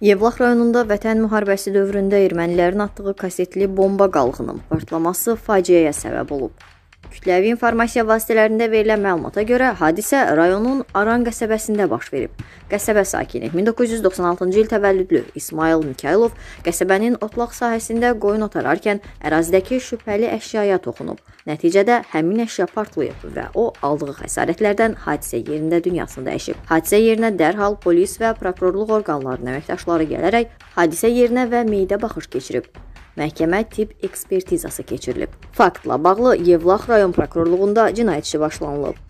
Yevlax rayonunda Vətən müharibəsi dövründə ermənilərin atdığı kasetli bomba qalığının partlaması faciəyə səbəb olub. Kütləvi informasiya vasitələrində verilən məlumata görə hadisə rayonun Aran qəsəbəsində baş verib. Qəsəbə sakini 1996-cı il təvəllüdlü İsmail Mikayılov qəsəbənin otlaq sahəsində qoyun otararkən ərazidəki şübhəli əşyaya toxunub. Nəticədə həmin əşya partlayıb və o aldığı xəsarətlərdən hadisə yerində dünyasını dəyişib. Hadisə yerinə dərhal polis və prokurorluq orqanlarının əməkdaşları gələrək hadisə yerinə və meyidə baxış keçirib məhkəmə tibb ekspertizası keçirilib. Faktla bağlı Yevlax rayon prokurorluğunda cinayət işi başlanılıb.